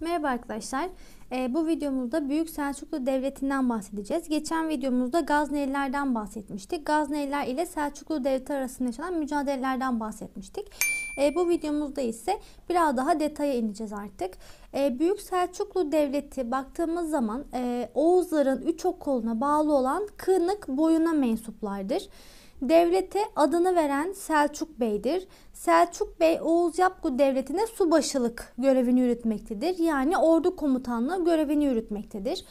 Merhaba arkadaşlar. Ee, bu videomuzda Büyük Selçuklu Devleti'nden bahsedeceğiz. Geçen videomuzda Gaznelilerden bahsetmiştik. Gazneliler ile Selçuklu Devleti arasında yaşanan mücadelelerden bahsetmiştik. Ee, bu videomuzda ise biraz daha detaya ineceğiz artık. Ee, Büyük Selçuklu Devleti baktığımız zaman e, Oğuzların üç okuluna bağlı olan Kınık boyuna mensuplardır devlete adını veren Selçuk Bey'dir. Selçuk Bey Oğuz Yapgu Devleti'ne subaşılık görevini yürütmektedir. Yani ordu komutanlığı görevini yürütmektedir.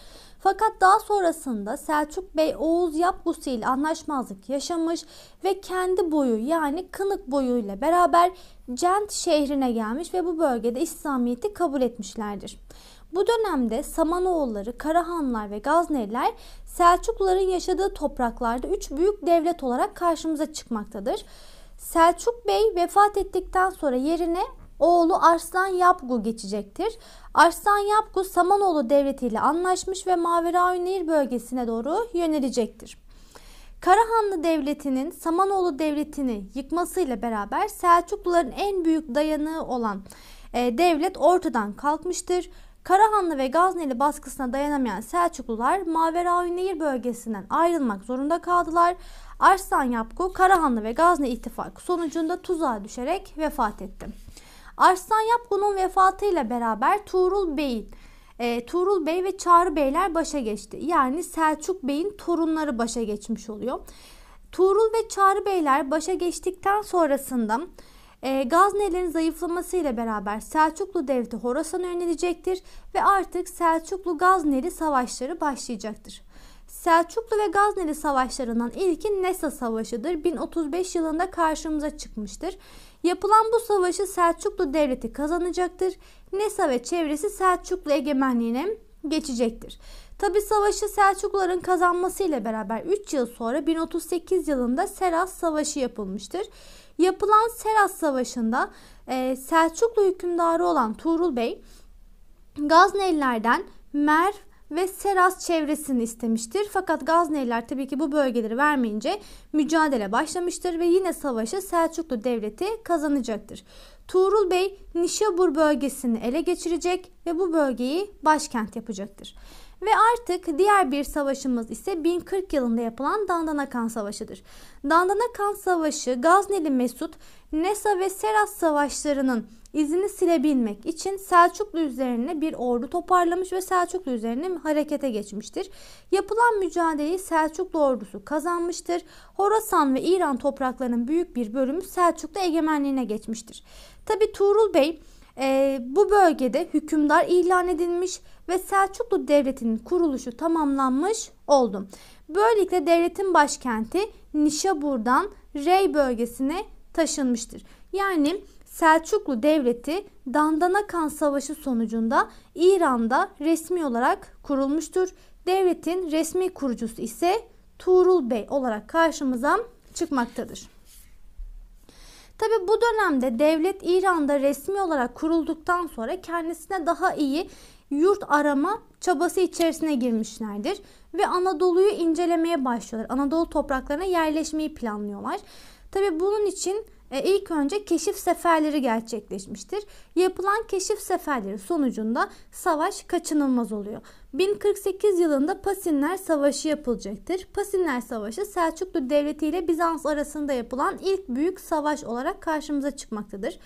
Fakat daha sonrasında Selçuk Bey Oğuz Yapgusu ile anlaşmazlık yaşamış ve kendi boyu yani kınık boyu ile beraber Cent şehrine gelmiş ve bu bölgede İslamiyet'i kabul etmişlerdir. Bu dönemde Samanoğulları, Karahanlar ve Gazneliler Selçukluların yaşadığı topraklarda üç büyük devlet olarak karşımıza çıkmaktadır. Selçuk Bey vefat ettikten sonra yerine oğlu Arslan Yapgu geçecektir. Arslan Yapgu Samanoğlu Devleti ile anlaşmış ve Maveraünehir bölgesine doğru yönelecektir. Karahanlı Devleti'nin Samanoğlu Devleti'ni yıkmasıyla beraber Selçukluların en büyük dayanığı olan e, devlet ortadan kalkmıştır. Karahanlı ve Gazneli baskısına dayanamayan Selçuklular Maveraünnehir bölgesinden ayrılmak zorunda kaldılar. Arslan Yapku Karahanlı ve Gazneli ittifakı sonucunda tuzağa düşerek vefat etti. Arslan Yapku'nun vefatıyla beraber Tuğrul Bey, e, Tuğrul Bey ve Çağrı Beyler başa geçti. Yani Selçuk Bey'in torunları başa geçmiş oluyor. Tuğrul ve Çağrı Beyler başa geçtikten sonrasında e, ee, zayıflaması ile beraber Selçuklu devleti Horasan'a yönelecektir ve artık Selçuklu-Gazneli savaşları başlayacaktır. Selçuklu ve Gazneli savaşlarından ilki Nesa Savaşı'dır. 1035 yılında karşımıza çıkmıştır. Yapılan bu savaşı Selçuklu devleti kazanacaktır. Nesa ve çevresi Selçuklu egemenliğine geçecektir. Tabi savaşı Selçukluların kazanmasıyla beraber 3 yıl sonra 1038 yılında Seras Savaşı yapılmıştır. Yapılan Seras Savaşı'nda e, Selçuklu hükümdarı olan Tuğrul Bey Gaznelilerden Merv ve Seras çevresini istemiştir. Fakat Gazneliler tabii ki bu bölgeleri vermeyince mücadele başlamıştır ve yine savaşı Selçuklu Devleti kazanacaktır. Tuğrul Bey Nişabur bölgesini ele geçirecek ve bu bölgeyi başkent yapacaktır. Ve artık diğer bir savaşımız ise 1040 yılında yapılan Dandanakan Savaşı'dır. Dandanakan Savaşı Gazneli Mesut, Nesa ve Seras savaşlarının izini silebilmek için Selçuklu üzerine bir ordu toparlamış ve Selçuklu üzerine harekete geçmiştir. Yapılan mücadeleyi Selçuklu ordusu kazanmıştır. Horasan ve İran topraklarının büyük bir bölümü Selçuklu egemenliğine geçmiştir. Tabi Tuğrul Bey e, bu bölgede hükümdar ilan edilmiş ve Selçuklu Devleti'nin kuruluşu tamamlanmış oldu. Böylelikle devletin başkenti Nişabur'dan Rey bölgesine taşınmıştır. Yani Selçuklu Devleti Dandana Kan Savaşı sonucunda İran'da resmi olarak kurulmuştur. Devletin resmi kurucusu ise Tuğrul Bey olarak karşımıza çıkmaktadır. Tabi bu dönemde devlet İran'da resmi olarak kurulduktan sonra kendisine daha iyi yurt arama çabası içerisine girmişlerdir ve Anadolu'yu incelemeye başlıyorlar. Anadolu topraklarına yerleşmeyi planlıyorlar. Tabi bunun için e, ilk önce keşif seferleri gerçekleşmiştir. Yapılan keşif seferleri sonucunda savaş kaçınılmaz oluyor. 1048 yılında Pasinler Savaşı yapılacaktır. Pasinler Savaşı Selçuklu Devleti ile Bizans arasında yapılan ilk büyük savaş olarak karşımıza çıkmaktadır.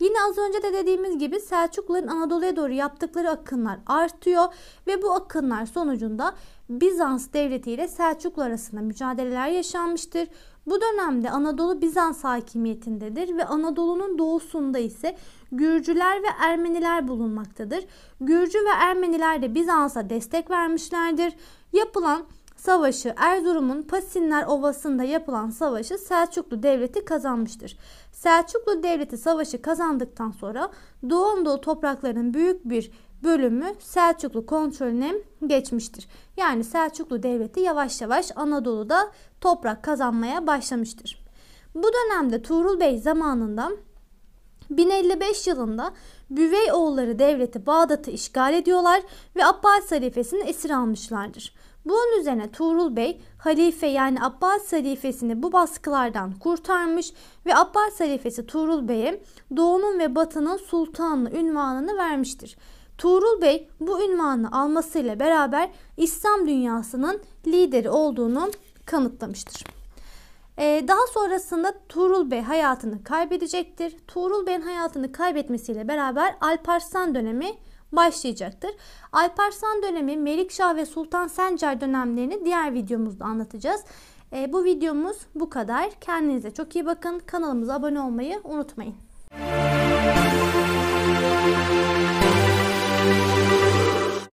Yine az önce de dediğimiz gibi Selçukluların Anadolu'ya doğru yaptıkları akınlar artıyor ve bu akınlar sonucunda Bizans devleti ile Selçuklu arasında mücadeleler yaşanmıştır. Bu dönemde Anadolu Bizans hakimiyetindedir ve Anadolu'nun doğusunda ise Gürcüler ve Ermeniler bulunmaktadır. Gürcü ve Ermeniler de Bizans'a destek vermişlerdir. Yapılan savaşı Erzurum'un Pasinler Ovası'nda yapılan savaşı Selçuklu Devleti kazanmıştır. Selçuklu Devleti savaşı kazandıktan sonra Doğu Anadolu topraklarının büyük bir bölümü Selçuklu kontrolüne geçmiştir. Yani Selçuklu devleti yavaş yavaş Anadolu'da toprak kazanmaya başlamıştır. Bu dönemde Tuğrul Bey zamanında 1055 yılında Büveyoğulları devleti Bağdat'ı işgal ediyorlar ve Abbas halifesini esir almışlardır. Bunun üzerine Tuğrul Bey halife yani Abbas halifesini bu baskılardan kurtarmış ve Abbas halifesi Tuğrul Bey'e doğunun ve batının sultanı ünvanını vermiştir. Tuğrul Bey bu ünvanı almasıyla beraber İslam dünyasının lideri olduğunu kanıtlamıştır. Ee, daha sonrasında Tuğrul Bey hayatını kaybedecektir. Tuğrul Bey'in hayatını kaybetmesiyle beraber Alparslan dönemi başlayacaktır. Alparslan dönemi Melikşah ve Sultan Sencer dönemlerini diğer videomuzda anlatacağız. E, bu videomuz bu kadar. Kendinize çok iyi bakın. Kanalımıza abone olmayı unutmayın. Müzik